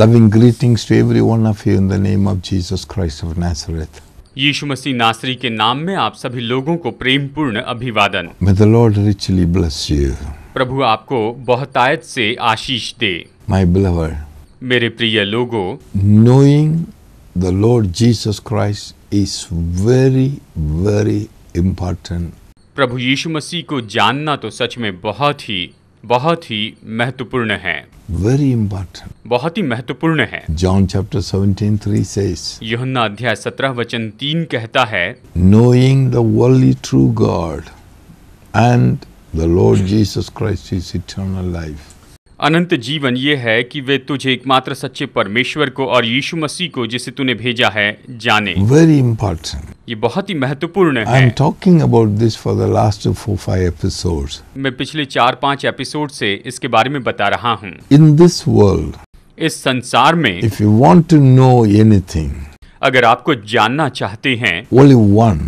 Loving greetings to every one of you in the name of Jesus Christ of Nazareth. यीशु मसीह नासरी के नाम में आप सभी लोगों को प्रेमपूर्ण अभिवादन May the Lord richly bless you. प्रभु आपको बहुतायत से आशीष दे My beloved, मेरे प्रिय लोगों knowing the Lord Jesus Christ is very, very important. प्रभु यीशु मसीह को जानना तो सच में बहुत ही बहुत ही महत्वपूर्ण है वेरी इंपॉर्टेंट बहुत ही महत्वपूर्ण है जॉन चैप्टर सेवेंटीन थ्री से योना अध्याय सत्रह वचन तीन कहता है knowing the true God and the Lord Jesus Christ is eternal life अनंत जीवन ये है कि वे तुझे एकमात्र सच्चे परमेश्वर को और यीशु मसीह को जिसे तूने भेजा है जाने वेरी इंपॉर्टेंट ये बहुत ही महत्वपूर्ण है I am talking about this for the last four five episodes मैं पिछले चार पांच एपिसोड से इसके बारे में बता रहा हूँ इन दिस वर्ल्ड इस संसार में if you want to know any अगर आपको जानना चाहते हैं ओनली वन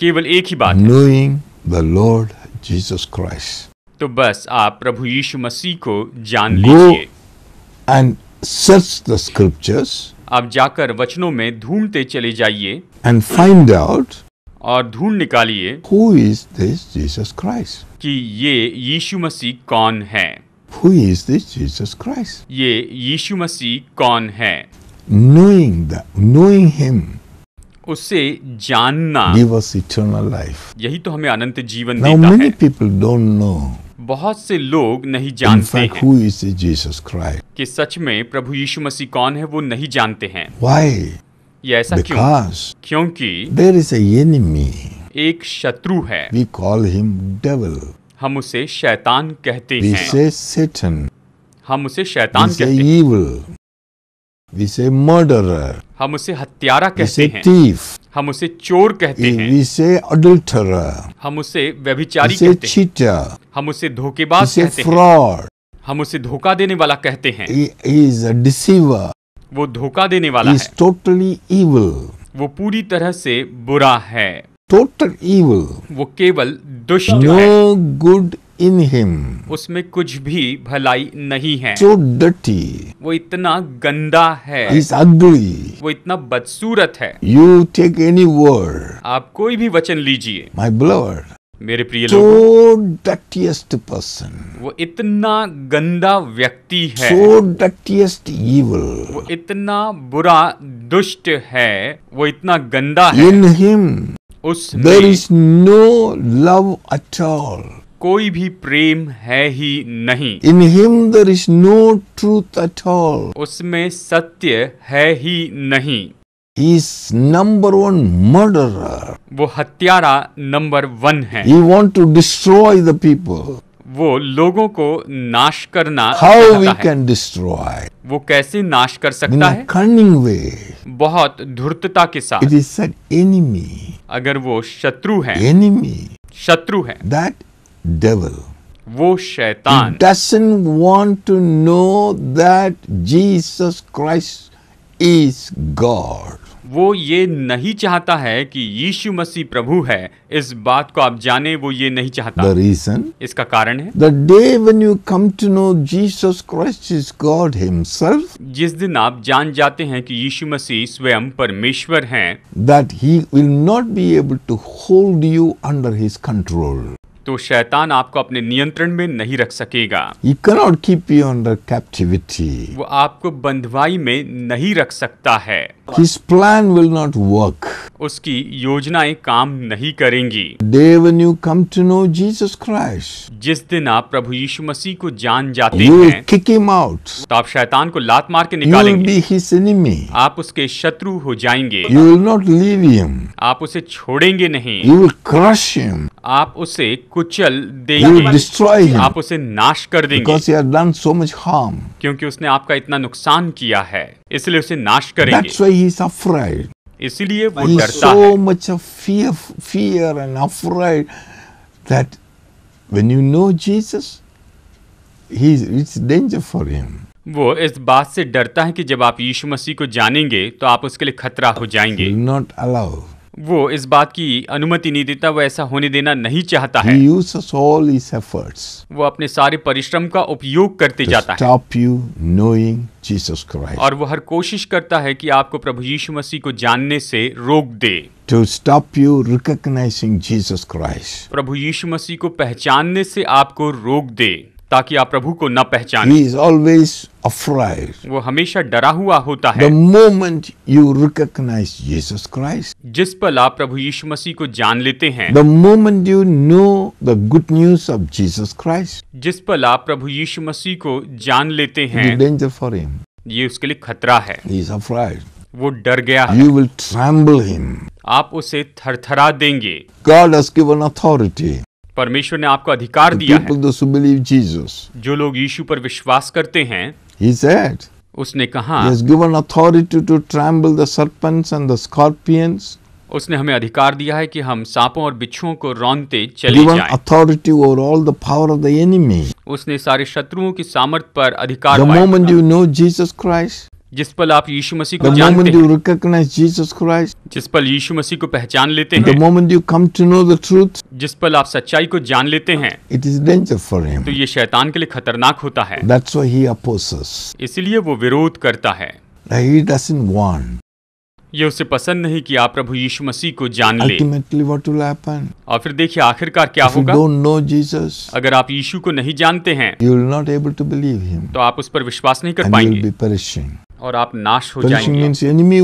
केवल एक ही बात knowing the Lord Jesus Christ तो बस आप प्रभु यीशु मसीह को जान लीजिए एंड सर्च द स्क्रिप्चर्स आप जाकर वचनों में ढूंढते चले जाइए एंड फाइंड आउट और ढूंढ निकालिए who is this Jesus Christ कि ये यीशु मसीह कौन है who is this Jesus Christ ये यीशु मसीह कौन है नोइंग द नोइंग हिम उसे जानना गिव अस eternal लाइफ यही तो हमें अनंत जीवन Now, देता many है पीपल डोंट नो बहुत से लोग नहीं जानते हैं कि सच में प्रभु यीशु मसीह कौन है वो नहीं जानते हैं Why? ये ऐसा Because क्यों क्योंकि देर इज एनिमी एक शत्रु है वी कॉल हिम डेवल हम उसे शैतान कहते We हैं Satan. हम उसे शैतान We कहते हैं evil. We say murderer. हम उसे हत्यारा कहते हैं हम उसे चोर कहते हैं अडल्टर हम उसे व्यभिचारी कहते हैं हम उसे धोखेबाज कहते फ्रॉड हैं हम उसे धोखा देने वाला कहते हैं इज डिसीवर वो धोखा देने वाला है टोटली इवल वो पूरी तरह से बुरा है टोटल इवल वो केवल दुष्ट नो गुड इन हिम उसमें कुछ भी भलाई नहीं है सो डटी वो इतना गंदा है इज वो इतना बदसूरत है यू टेक एनी वर्ड आप कोई भी वचन लीजिए माई ब्लवर मेरे प्रिय डटियस्ट पर्सन वो इतना गंदा व्यक्ति है so डटियस्ट वो इतना बुरा दुष्ट है वो इतना गंदा है इन हिम उस there is no love at all कोई भी प्रेम है ही नहीं in him there is no truth at all उसमें सत्य है ही नहीं इज नंबर वन मर्डरर वो हत्यारा नंबर वन है you want to destroy the people वो लोगों को नाश करना हाउ वी कैन डिस्ट्रॉय वो कैसे नाश कर सकता है कनिंग वे बहुत धूर्तता के साथ इट इज एनिमी अगर वो शत्रु है एनिमी शत्रु है दैट devil. वो शैतान doesn't want to know that Jesus Christ is God वो ये नहीं चाहता है कि यीशु मसीह प्रभु है इस बात को आप जाने वो ये नहीं चाहता द रीजन इसका कारण है the day when you come to know Jesus Christ is God himself जिस दिन आप जान जाते हैं कि यीशु मसीह स्वयं परमेश्वर हैं that he will not be able to hold you under his control तो शैतान आपको अपने नियंत्रण में नहीं रख सकेगा कीप यू अंडर वो आपको बंधवाई में नहीं रख सकता है His plan will not work. उसकी योजनाएं काम नहीं करेंगी when you come to know Jesus Christ, जिस दिन आप प्रभु यीशु मसीह को जान जाते you हैं, kick him out. तो आप शैतान को लात मार के निकालेंगे। you will be his enemy. आप उसके शत्रु हो जाएंगे you will not leave him. आप उसे छोड़ेंगे नहीं you will crush him. आप उसे कुचल देंगे आप उसे नाश कर देंगे so क्योंकि उसने आपका इतना नुकसान किया है इसलिए उसे नाश करेंगे इसलिए वो डरता है fear and fear, fear and afraid that when you know Jesus, he, it's वो इस बात से डरता है कि जब आप यीशु मसीह को जानेंगे तो आप उसके लिए खतरा हो जाएंगे नॉट अलाउ वो इस बात की अनुमति नहीं देता वो ऐसा होने देना नहीं चाहता है वो अपने सारे परिश्रम का उपयोग करते जाता है you और वो हर कोशिश करता है कि आपको प्रभु यीशु मसीह को जानने से रोक दे to stop you recognizing Jesus Christ प्रभु यीशु मसीह को पहचानने से आपको रोक दे ताकि आप प्रभु को न पहचान वो हमेशा डरा हुआ होता है moment you recognise Jesus Christ जिस पल आप प्रभु यीशु मसीह को जान लेते हैं the moment you know the good news of Jesus Christ जिस पल आप प्रभु यीशु मसीह को जान लेते हैं डेंजर फॉर हिम ये उसके लिए खतरा है वो डर गया यू विल ट्रैम्बल हिम आप उसे थरथरा देंगे गॉड गिवन अथॉरिटी परमेश्वर ने आपको अधिकार the दिया people है those who believe Jesus, जो लोग यीशु पर विश्वास करते हैं he said, उसने कहा he has given authority to trample the serpents and the scorpions, उसने हमें अधिकार दिया है कि हम सांपों और बिच्छुओं को रौनते चले given जाएं। authority over all the power of the enemy. उसने सारे शत्रुओं की सामर्थ पर अधिकार The पाया moment था। you know Jesus Christ, जिस पल आप यीशु मसीह को जानते हैं, जिस पल यीशु मसीह को पहचान लेते हैं जिस पल आप सच्चाई को जान लेते हैं it is danger for him तो ये शैतान के लिए खतरनाक होता है इसलिए वो विरोध करता है ये उसे पसंद नहीं कि आप प्रभु यीशु मसीह को जान लेन और फिर देखिए आखिरकार क्या होगा Jesus, अगर आप यीशु को नहीं जानते हैं तो आप उस पर विश्वास नहीं कर पाएंगे और आप नाश हो जाएंगे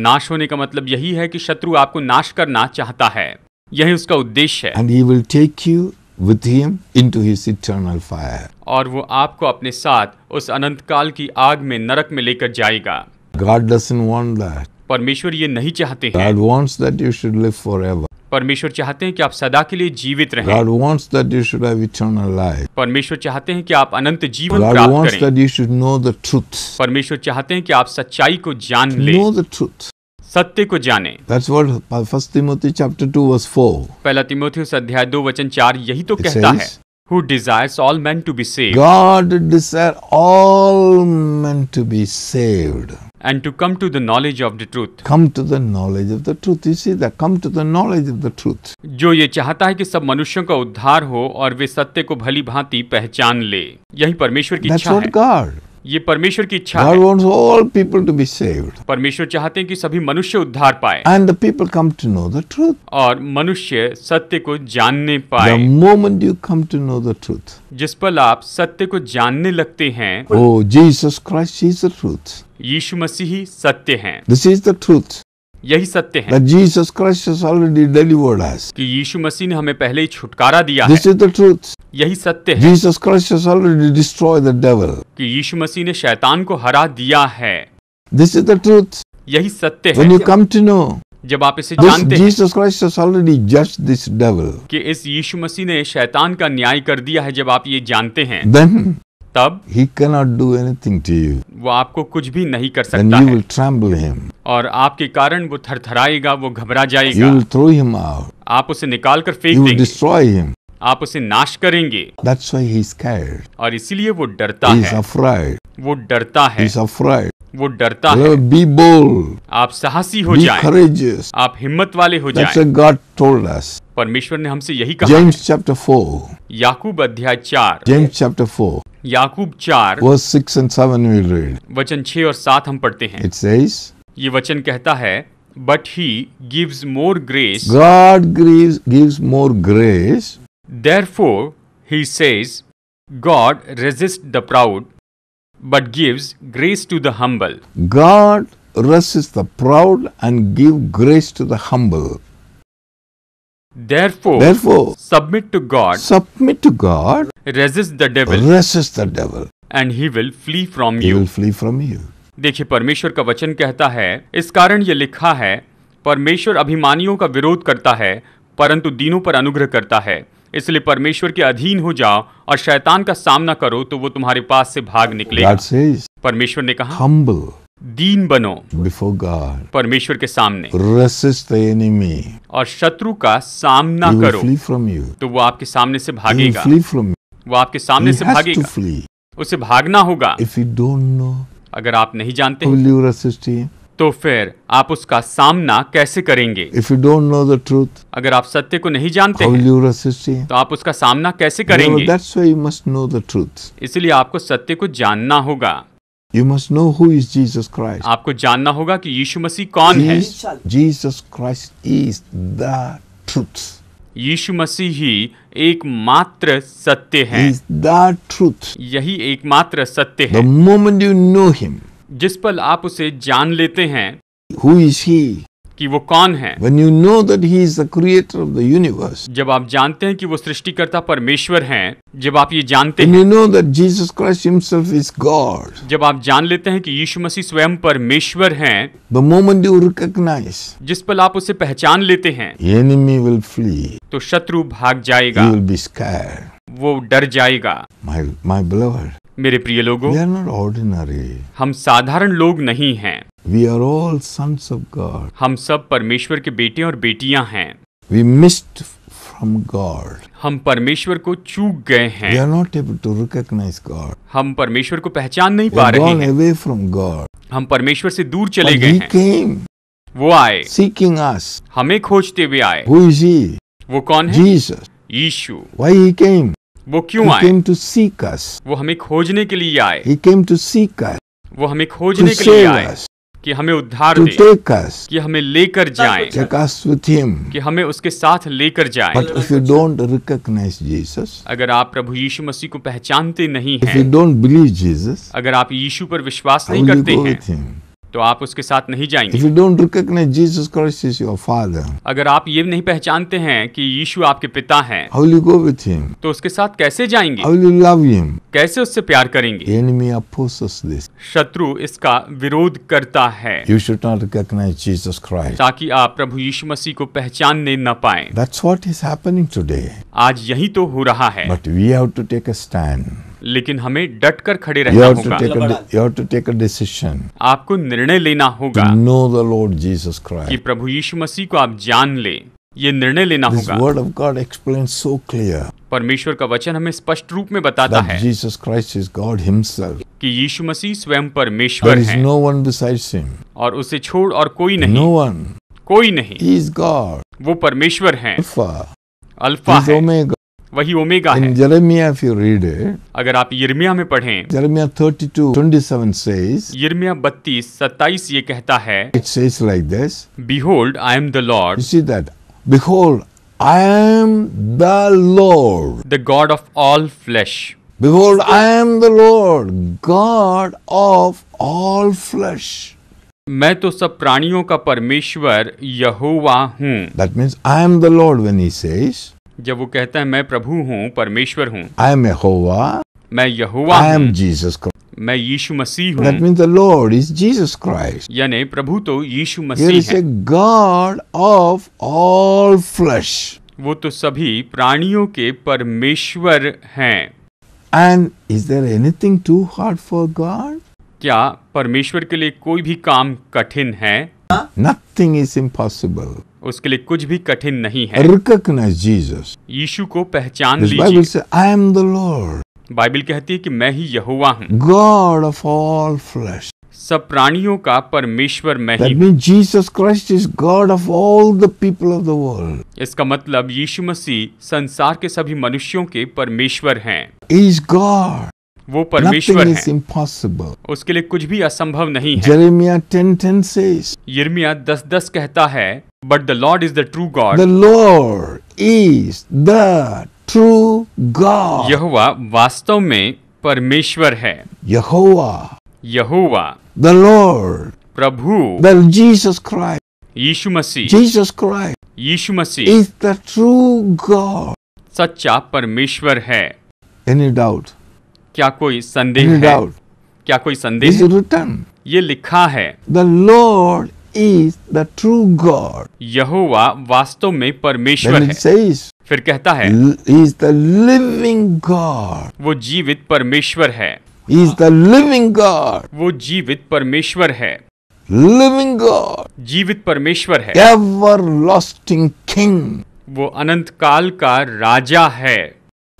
नाश होने का मतलब यही है कि शत्रु आपको नाश करना चाहता है यही उसका उद्देश्य है and will take you with him into his eternal fire और वो आपको अपने साथ उस अनंत काल की आग में नरक में लेकर जाएगा गॉड डजंट वांट दैट परमेश्वर ये नहीं चाहते हैं God wants that you should live forever परमेश्वर चाहते हैं कि आप सदा के लिए जीवित रहें God wants that you should have eternal life. परमेश्वर चाहते हैं कि आप अनंत जीवन God प्राप्त wants करें that you should know the truth. परमेश्वर चाहते हैं कि आप सच्चाई को जान लें know the truth. सत्य को जाने That's what First Timothy chapter 2 verse 4. पहला तिमोथी अध्याय दो वचन चार यही तो It कहता says, है who desires all men to be saved. God desires all men to be saved. And to come to the knowledge of the truth. Come to the knowledge of the truth. You see that. Come to the knowledge of the truth. जो ये चाहता है कि सब मनुष्यों का उद्धार हो और वे सत्य को भली भांति पहचान ले यही परमेश्वर की इच्छा है। God. ये परमेश्वर की इच्छा God wants all people to be saved. परमेश्वर चाहते हैं कि सभी मनुष्य उद्धार पाए And the people come to know the truth. और मनुष्य सत्य को जानने पाए The moment you come to know the truth. जिस पल आप सत्य को जानने लगते हैं Oh, Jesus Christ is the truth. यीशु मसीह सत्य हैं. This is the truth. यही सत्य है Jesus Christ has already delivered us कि यीशु मसीह ने हमें पहले ही छुटकारा दिया दिस इज द ट्रूथ यही सत्य है Jesus Christ has already destroy the devil कि यीशु मसीह ने शैतान को हरा दिया है दिस इज द ट्रूथ यही सत्य है When you come to know, जब आप इसे जानते हैं Jesus Christ has already just this devil कि इस यीशु मसीह ने शैतान का न्याय कर दिया है जब आप ये जानते हैं देन तब ही cannot do anything to you वो आपको कुछ भी नहीं कर सकता यू और आपके कारण वो थरथराएगा वो घबरा जाएगा आप उसे निकाल कर फेंक देंगे हिम आप उसे नाश करेंगे और इसीलिए वो डरता है ही वो डरता है ही वो डरता है बी बोल आप साहसी हो जाए आप हिम्मत वाले हो जाए गॉड परमेश्वर ने हमसे यही कहा जेम्स चैप्टर फोर याकूब अध्याय चार जेम्स चैप्टर फोर याकूब चार verse six and seven will read वचन छह और सात हम पढ़ते हैं इट सेज ये वचन कहता है but he gives more grace God gives more grace therefore he says God resist the proud but gives grace to the humble. God resists the proud and gives grace to the humble. Therefore, Therefore, submit to God. Submit to God. Resist the devil. Resist the devil. And he will flee from he you. He Will flee from you. देखिए परमेश्वर का वचन कहता है इस कारण ये लिखा है परमेश्वर अभिमानियों का विरोध करता है परंतु दीनों पर अनुग्रह करता है इसलिए परमेश्वर के अधीन हो जाओ और शैतान का सामना करो तो वो तुम्हारे पास से भाग निकलेगा परमेश्वर ने कहा हम्बल दीन बनो बिफोर गॉड परमेश्वर के सामने एनिमी और शत्रु का सामना करो फ्रॉम यू तो वो आपके सामने से भागेगा वो आपके सामने से भागेगा उसे भागना होगा इफ यू डोंट नो अगर आप नहीं जानते तो फिर आप उसका सामना कैसे करेंगे if you don't know the truth अगर आप सत्य को नहीं जानते हैं, तो आप उसका सामना कैसे करेंगे that's why you must know the truth इसलिए आपको सत्य को जानना होगा you must know who is Jesus Christ आपको जानना होगा कि यीशु मसीह कौन Jesus, है Jesus Christ is the truth यीशु मसीह ही एकमात्र सत्य है ट्रूथ यही एकमात्र सत्य है The moment you know जिस पल आप उसे जान लेते हैं Who is he? कि वो कौन है When you know that he is the creator of the universe, जब आप जानते हैं कि वो सृष्टिकर्ता परमेश्वर हैं जब आप ये जानते हैं you know that Jesus Christ himself is God, जब आप जान लेते हैं कि यीशु मसीह स्वयं परमेश्वर हैं the moment you recognize, जिस पल आप उसे पहचान लेते हैं the enemy will flee. तो शत्रु भाग जाएगा He will be scared. वो डर जाएगा My, my beloved, मेरे प्रिय लोगों हम साधारण लोग नहीं हैं we are all sons of God हम सब परमेश्वर के बेटे और बेटियां हैं वी मिस्ड फ्रॉम गॉड हम परमेश्वर को चूक गए हैं we are not able to recognise God हम परमेश्वर को पहचान नहीं पा रहे हैं अवे फ्रॉम गॉड हम परमेश्वर से दूर चले गए हैं वो आए सीकिंग अस हमें खोजते हुए आए हु इज ही वो कौन है जीसस यीशु व्हाई ही केम वो क्यों आए केम टू सी कस वो हमें खोजने के लिए आए ही केम टू सी कस वो हमें खोजने के लिए आए कि हमें उद्धार दे कि हमें लेकर जाए कि हमें उसके साथ लेकर जाए बट अगर आप प्रभु यीशु मसीह को पहचानते नहीं हैं यू डोंट बिलीव जीसस अगर आप यीशु पर विश्वास नहीं करते हैं तो आप उसके साथ नहीं जाएंगे If you don't recognize Jesus Christ is your father, अगर आप ये नहीं पहचानते हैं कि यीशु आपके पिता हैं how will you go with him? तो उसके साथ कैसे जाएंगे how will you love him? कैसे उससे प्यार करेंगे The enemy opposes this. शत्रु इसका विरोध करता है You should not recognize Jesus Christ. ताकि आप प्रभु यीशु मसीह को पहचानने न पाए That's what is happening today. आज यही तो हो रहा है But we have to take a stand. लेकिन हमें डट कर खड़े रहना होगा आपको निर्णय लेना होगा know the Lord Jesus Christ कि प्रभु यीशु मसीह को आप जान ले ये निर्णय लेना होगा word of God explain so clear परमेश्वर का वचन हमें स्पष्ट रूप में बताता है Jesus Christ is God himself कि यीशु मसीह स्वयं परमेश्वर है नो वन बिसाइड्स हिम और उसे छोड़ और कोई नहीं नो वन कोई नहीं इज गॉड वो परमेश्वर है अल्फा अल्फा है ओमेगा वही ओमेगा है जर्मिया इफ यू रीड अगर आप यर्मिया में पढ़ें जर्मिया 32:27 सेज यर्मिया 32:27 ये कहता है it say like this behold I am the Lord see that behold I am the Lord the God of all flesh behold I am the Lord God of all flesh मैं तो सब प्राणियों का परमेश्वर यहोवा हूँ that means I am the Lord when he says जब वो कहता है मैं प्रभु हूँ परमेश्वर हूँ आई एम यहोवा मैं यहोवा आई एम जीसस मैं यीशु मसीह हूँ mean the Lord is Jesus Christ यानी प्रभु तो यीशु मसीह है गॉड ऑफ ऑल फ्लश वो तो सभी प्राणियों के परमेश्वर हैं and is there anything too hard for God क्या परमेश्वर के लिए कोई भी काम कठिन है नथिंग इज इम्पॉसिबल उसके लिए कुछ भी कठिन नहीं है यीशु को पहचान लीजिए। Bible बाइबल कहती है कि मैं ही यहोवा हूँ गॉड ऑफ ऑल फ्लैश सब प्राणियों का परमेश्वर मैं ही हूँ Jesus Christ is God of all the people of the world इसका मतलब यीशु मसीह संसार के सभी मनुष्यों के परमेश्वर हैं इज गॉड वो परमेश्वर है उसके लिए कुछ भी असंभव नहीं है जेरेमिया 10 10 says यरमिया कहता है But the Lord is the true God. The Lord is the true God. यहोवा वास्तव में परमेश्वर है यहोवा यहोवा द लॉर्ड प्रभु द जीसस क्राइस्ट यीशु मसीह जीसस क्राइस्ट यीशु मसीह इज द ट्रू गॉड सच्चा परमेश्वर है एनी डाउट क्या कोई संदेह है doubt? क्या कोई संदेह रिटर्न ये लिखा है the Lord is the true God यहोवा वास्तव में परमेश्वर है says, फिर कहता है इज द लिविंग गॉड वो जीवित परमेश्वर है इज द लिविंग गॉड वो जीवित परमेश्वर है लिविंग गॉड जीवित परमेश्वर है एवर लॉस्टिंग किंग वो अनंत काल का राजा है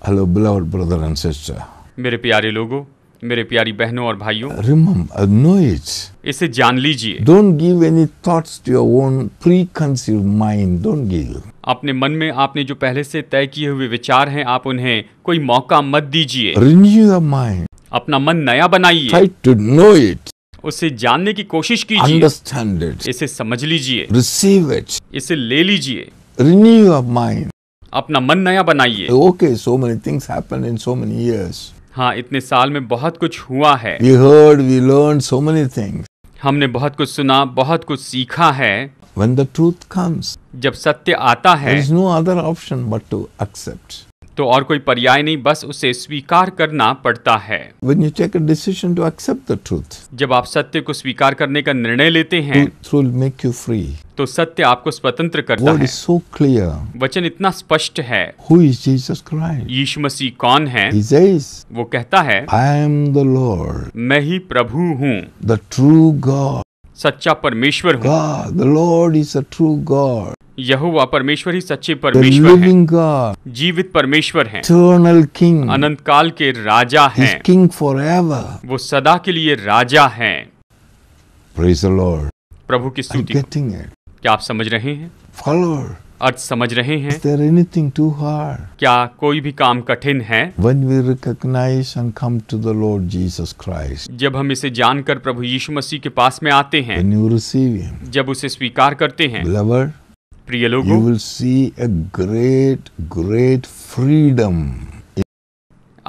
hello blood brother and sister मेरे प्यारे लोगों मेरे प्यारी बहनों और भाइयों रिमेम्बर नो इट इसे जान लीजिए don't give any thoughts to your own preconceive mind don't give अपने मन में आपने जो पहले से तय किए हुए विचार हैं आप उन्हें कोई मौका मत दीजिए रिन्यू योर माइंड अपना मन नया बनाइए ट्राई टू नो इट उसे जानने की कोशिश कीजिए अंडरस्टैंड इट इसे समझ लीजिए रिसीव इट इसे ले लीजिए रिन्यू योर माइंड अपना मन नया बनाइए okay so many things happen in so many years हाँ इतने साल में बहुत कुछ हुआ है we heard, we learned so many things. हमने बहुत कुछ सुना बहुत कुछ सीखा है When the truth comes, जब सत्य आता है there is no other option but to accept. तो और कोई पर्याय नहीं बस उसे स्वीकार करना पड़ता है When you take a decision to accept the truth, जब आप सत्य को स्वीकार करने का निर्णय लेते हैं make you free. तो सत्य आपको स्वतंत्र करता Word है so clear. वचन इतना स्पष्ट है Who is Jesus Christ? यीशु मसीह कौन है He says, वो कहता है आई एम द लॉर्ड मैं ही प्रभु हूँ द ट्रू गॉड सच्चा परमेश्वर हूँ Lord is a true God यहुवा परमेश्वर ही सच्चे परमेश्वर है जीवित परमेश्वर है Eternal King. अनंत काल के राजा है किंग फॉर एवर वो सदा के लिए राजा है प्रभु की स्तुति क्या आप समझ रहे हैं फॉलोअर अर्थ समझ रहे हैं Is there anything too hard? क्या कोई भी काम कठिन है When we recognize and come to the Lord Jesus Christ, जब हम इसे जानकर प्रभु यीशु मसीह के पास में आते हैं When you receive him, जब उसे स्वीकार करते हैं Beloved, प्रिय लोगों you will see a great great freedom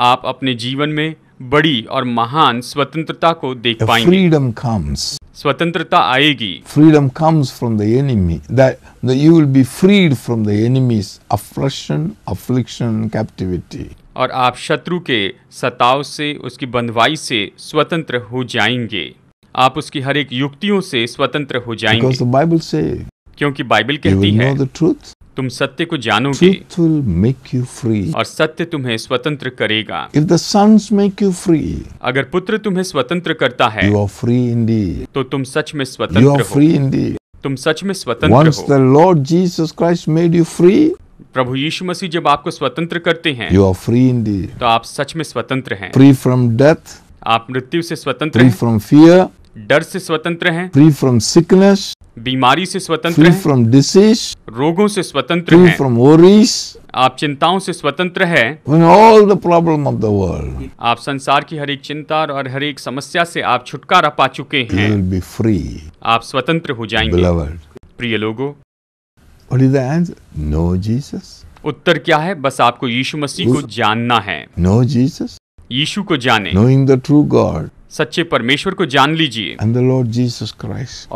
आप अपने जीवन में बड़ी और महान स्वतंत्रता को देख पाएंगे फ्रीडम कम्स स्वतंत्रता आएगी freedom comes from the enemy that you will be freed from the enemies अफ्रशन अफ्लिक्शन कैप्टिविटी और आप शत्रु के सताव से उसकी बंधवाई से स्वतंत्र हो जाएंगे आप उसकी हर एक युक्तियों से स्वतंत्र हो जाएंगे बाइबल से क्योंकि बाइबल कहती है तुम सत्य को जानोगे मेक यू फ्री और सत्य तुम्हें स्वतंत्र करेगा if the sons make you free अगर पुत्र तुम्हें स्वतंत्र करता है यू आर फ्री तो तुम सच में स्वतंत्र यू आर फ्री इंडी तुम सच में स्वतंत्र Once हो। the Lord Jesus Christ made you प्रभु यीशु मसीह जब आपको स्वतंत्र करते हैं यू आर फ्री indeed. तो आप सच में स्वतंत्र हैं फ्री फ्रॉम डेथ आप मृत्यु से स्वतंत्र फ्री फ्रॉम फियर डर से स्वतंत्र हैं फ्री फ्रॉम सिकनेस बीमारी से स्वतंत्र हैं, फ्रॉम डिसीज रोगों से स्वतंत्र हैं, फ्रॉम वरीज आप चिंताओं से स्वतंत्र है all the problem of the world आप संसार की हर एक चिंता और हर एक समस्या से आप छुटकारा पा चुके हैं बी फ्री आप स्वतंत्र हो जाएंगे प्रिय लोगो नो जीसस उत्तर क्या है बस आपको यीशु मसीह को जानना है नो जीसस यीशु को जाने नोइंग द ट्रू गॉड सच्चे परमेश्वर को जान लीजिए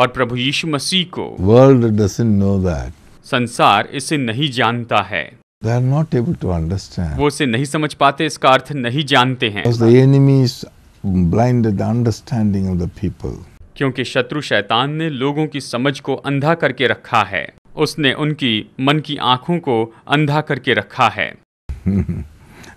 और प्रभु यीशु मसीह को वर्ल्ड नो दैट संसार इसे नहीं जानता है They are not able to understand. वो इसे नहीं समझ पाते इसका अर्थ नहीं जानते हैं Because the enemy is blinded the understanding of the people. क्योंकि शत्रु शैतान ने लोगों की समझ को अंधा करके रखा है उसने उनकी मन की आंखों को अंधा करके रखा है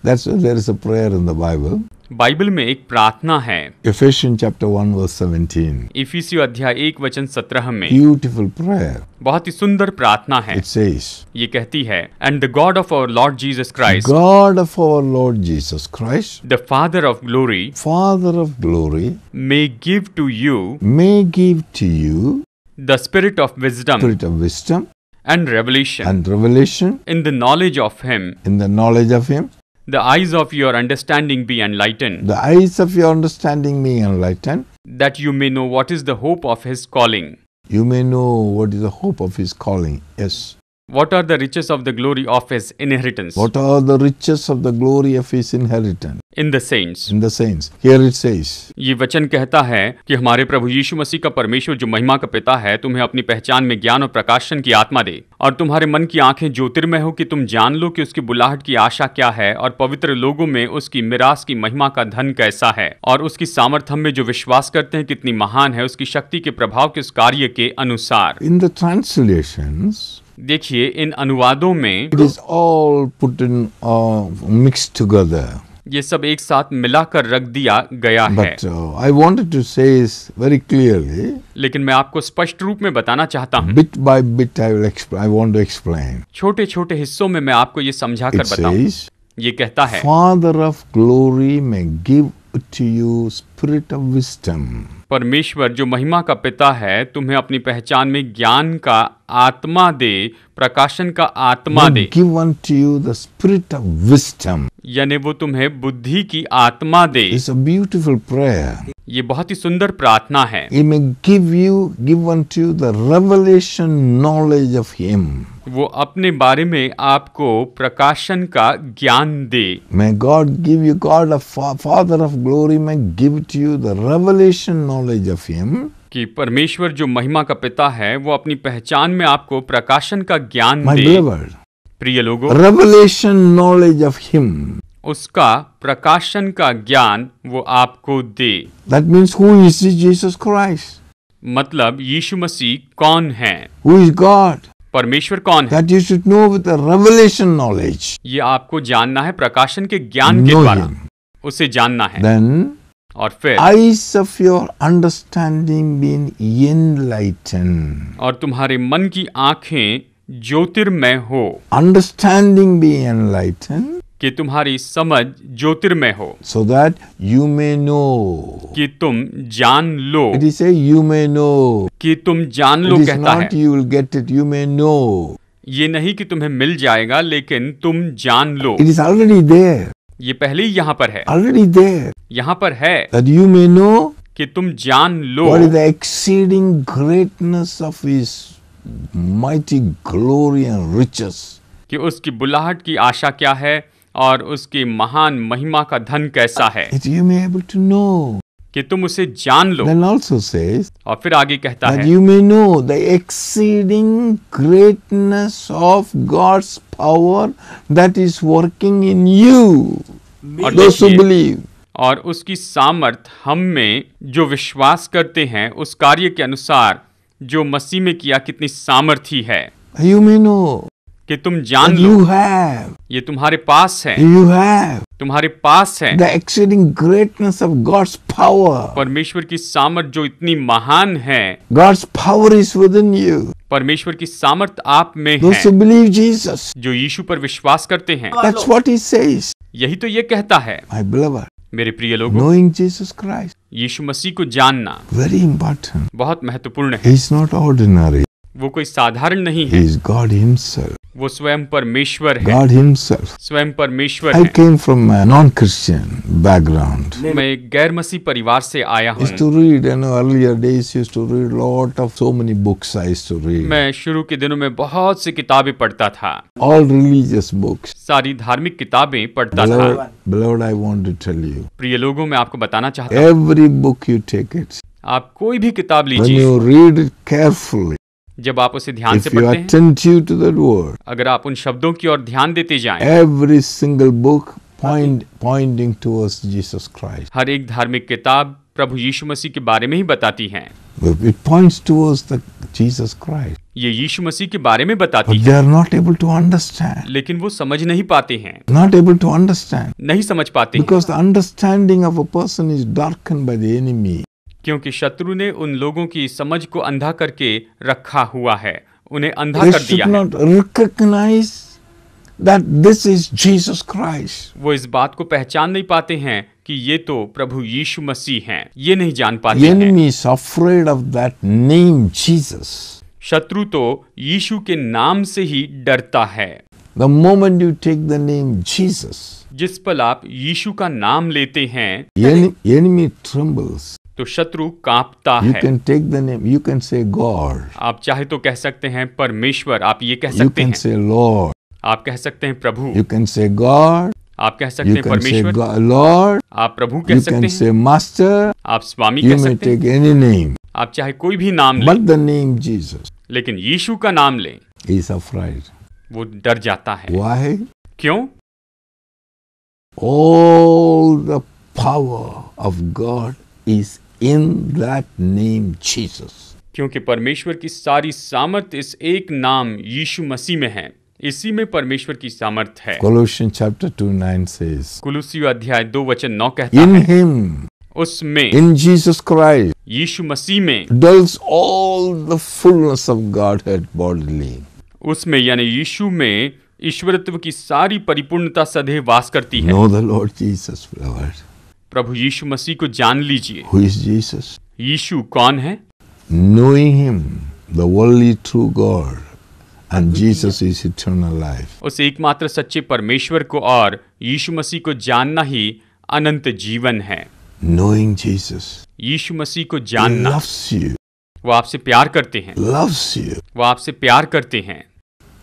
That's why there is a prayer in the Bible. Bible में एक प्रार्थना है Ephesians chapter 1 verse 17. इफिसियो अध्याय 1 वचन 17 में Beautiful prayer. बहुत ही सुंदर प्रार्थना है It says, ये कहती है And the God of our Lord Jesus Christ. God of our Lord Jesus Christ, The Father of glory. Father of glory, May give to you. may give to you The Spirit of wisdom. spirit of wisdom And revelation. and revelation In the knowledge of Him. in the knowledge of him the eyes of your understanding be enlightened. The eyes of your understanding be enlightened. That you may know what is the hope of his calling. You may know what is the hope of his calling. Yes. What are the riches of the glory of his inheritance? What are the riches of the glory of his inheritance? In the saints. In the saints. Here it says. ये वचन कहता है कि हमारे प्रभु यीशु मसीह का परमेश्वर जो महिमा का पिता है तुम्हें अपनी पहचान में ज्ञान और प्रकाशन की आत्मा दे और तुम्हारे मन की आंखें ज्योतिर्मय हो कि तुम जान लो कि उसकी बुलाहट की आशा क्या है और पवित्र लोगों में उसकी मिरास की महिमा का धन कैसा है और उसकी सामर्थ्य में जो विश्वास करते हैं कितनी महान है उसकी शक्ति के प्रभाव के उस कार्य के अनुसार इन द ट्रांसलेशन देखिए इन अनुवादों में it is all put in mix together ये सब एक साथ मिलाकर रख दिया गया But, है I wanted to say very clearly लेकिन मैं आपको स्पष्ट रूप में बताना चाहता हूँ bit by bit I I want to explain छोटे छोटे हिस्सों में मैं आपको ये समझा कर बताऊँ ये कहता है father of glory may give to you spirit of wisdom परमेश्वर जो महिमा का पिता है तुम्हें अपनी पहचान में ज्ञान का आत्मा दे प्रकाशन का आत्मा दे give to you the spirit of wisdom यानी वो तुम्हें बुद्धि की आत्मा दे इट्स अ ब्यूटीफुल प्रेयर ये बहुत ही सुंदर प्रार्थना है He may give you give to you the revelation knowledge of him वो अपने बारे में आपको प्रकाशन का ज्ञान दे may God give you God father of glory glory give कि परमेश्वर जो महिमा का पिता है वो अपनी पहचान में आपको प्रकाशन का ज्ञान प्रिय लोगों रेवलेशन नॉलेज ऑफ हिम उसका प्रकाशन का ज्ञान वो आपको दे that means who Jesus Christ मतलब यीशु मसीह कौन है हु इज गॉड परमेश्वर कौन है that you should know with the revelation knowledge ये आपको जानना है प्रकाशन के ज्ञान के द्वारा उसे जानना है देन और फिर eyes of your understanding been enlighten और तुम्हारे मन की आंखें ज्योतिर्मय हो अंडरस्टैंडिंग बी एनलाइटन कि तुम्हारी समझ ज्योतिर्मय हो so that you may know कि तुम जान लो इट यू मे नो कि तुम जान लो कहता है you will get it you may know ये नहीं कि तुम्हें मिल जाएगा लेकिन तुम जान लो इट इज ऑलरेडी देयर ये पहले ही यहाँ पर है ऑलरेडी देयर यहाँ पर है यू मे नो कि तुम जान लो the exceeding greatness of his mighty glory and riches कि उसकी बुलाहट की आशा क्या है और उसकी महान महिमा का धन कैसा है you may able to know कि तुम उसे जान लो Then से और फिर आगे कहता है you may know the exceeding greatness of God's power that is working in you दोस्त बिलीव और उसकी सामर्थ हम में जो विश्वास करते हैं उस कार्य के अनुसार जो मसीह में किया कितनी सामर्थी है यू मे नो कि तुम जान लो यू हैव ये तुम्हारे पास है यू हैव तुम्हारे पास है the exceeding greatness of God's power परमेश्वर की सामर्थ जो इतनी महान है God's power is within you परमेश्वर की सामर्थ आप में है बिलीव जीसस जो यीशु पर विश्वास करते हैं दैट्स व्हाट ही सेज यही तो ये कहता है माय बिलीवर मेरे प्रिय लोगों नोइंग जीसस क्राइस्ट यीशु मसीह को जानना वेरी इंपॉर्टेंट बहुत महत्वपूर्ण है ही इज नॉट ऑर्डिनरी वो कोई साधारण नहीं है इज गॉड हिमसेल्फ वो स्वयं परमेश्वर है स्वयं परमेश्वर बैकग्राउंड मैं एक गैर मसीह परिवार से आया हूं to so many books I मैं शुरू के दिनों में बहुत सी किताबें पढ़ता था ऑल रिलीजियस बुक्स सारी धार्मिक किताबें पढ़ता Blood, था blood I want to tell you प्रिय लोगों में आपको बताना चाहता हूँ every book you take it आप कोई भी किताब लीजिए रीड केयरफुल जब आप उसे ध्यान से पढ़ते हैं, word, अगर आप उन शब्दों की ओर ध्यान देते जाएं, every single book pointing towards Jesus Christ हर एक धार्मिक किताब प्रभु यीशु मसीह के बारे में ही बताती है ये यीशु मसीह के बारे में बताती है they are not able to understand. लेकिन वो समझ नहीं पाते हैं नॉट एबल टू अंडरस्टैंड नहीं समझ पाते because the understanding of a person is darken by the enemy क्योंकि शत्रु ने उन लोगों की समझ को अंधा करके रखा हुआ है उन्हें अंधा कर दिया है। That this is Jesus Christ. वो इस बात को पहचान नहीं पाते हैं कि ये तो प्रभु यीशु मसीह हैं ये नहीं जान पाते हैं enemy is afraid of that शत्रु तो यीशु के नाम से ही डरता है the moment you take the name Jesus जिस पल आप यीशु का नाम लेते हैं enemy trembles. तो शत्रु कांपता है can take the name you can say God आप चाहे तो कह सकते हैं परमेश्वर आप ये कह सकते हैं से लॉर्ड आप कह सकते हैं प्रभु यू कैन से गॉड आप कह सकते हैं परमेश्वर लॉर्ड आप प्रभु कह सकते हैं से मास्टर आप स्वामी कह सकते हैं एनी नेम आप चाहे कोई भी नाम लें द नेम जीसस लेकिन यीशु का नाम लें वो डर जाता है व्हाई क्यों all the power of God is in that name Jesus क्योंकि परमेश्वर की सारी सामर्थ इस एक नाम यीशु मसीह में है इसी में परमेश्वर की सामर्थ है कोलोसियन चैप्टर 2 9 सेज कुलुसियो अध्याय 2 वचन 9 कहता In है him, उसमें इन जीसस क्राइस्ट यीशु मसीह में dwells all the fullness of Godhead bodily उसमें यानी यीशु में ईश्वरत्व की सारी परिपूर्णता सदैव वास करती है know the Lord Jesus flowers प्रभु यीशु मसीह को जान लीजिए यीशु कौन है knowing him the only true God and Jesus is eternal life उस एकमात्र सच्चे परमेश्वर को और यीशु मसीह को जानना ही अनंत जीवन है नोइंग जीसस यीशु मसीह को जानना वो आपसे प्यार करते हैं लव्स यू वो आपसे प्यार करते हैं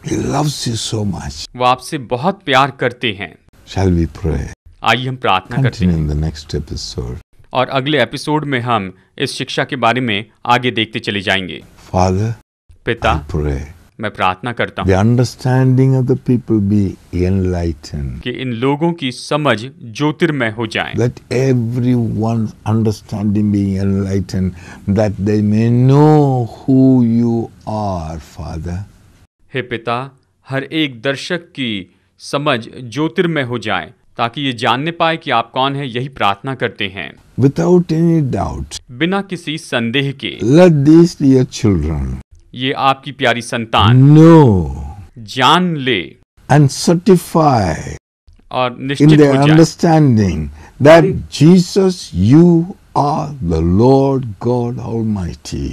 He loves you so much. वो आपसे बहुत प्यार करते हैं Shall we pray? आइए हम प्रार्थना करते हैं नेक्स्ट एपिसोड और अगले एपिसोड में हम इस शिक्षा के बारे में आगे देखते चले जाएंगे फादर पिता मैं प्रार्थना करता हूँ understanding of the people be enlighten कि इन लोगों की समझ ज्योतिर्मय हो जाए that every one understanding be enlighten that they may know who you are Father हे पिता हर एक दर्शक की समझ ज्योतिर्मय हो जाए ताकि ये जानने पाए कि आप कौन हैं यही प्रार्थना करते हैं विदाउट एनी डाउट बिना किसी संदेह के लेट दिस चिल्ड्रन ये आपकी प्यारी संतान नो जान ले एंड सर्टिफाई और निश्चित हो understanding that Jesus you are the Lord God almighty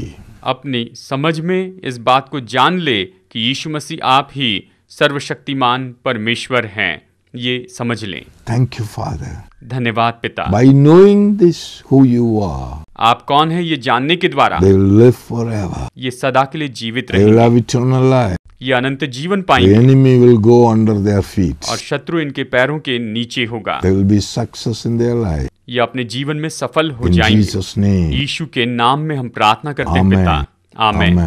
अपनी समझ में इस बात को जान ले कि यीशु मसीह आप ही सर्वशक्तिमान परमेश्वर हैं ये समझ लें थैंक यू फादर धन्यवाद पिता by knowing this who you are आप कौन है ये जानने के द्वारा दे लिव फॉरएवर ये सदा के लिए जीवित रहे ये अनंत जीवन पाएंगे enemy will go under their feet और शत्रु इनके पैरों के नीचे होगा they will be success in their life ये अपने जीवन में सफल हो in जाएंगे यीशु के नाम में हम प्रार्थना करते हैं पिता आमेन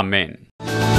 आमेन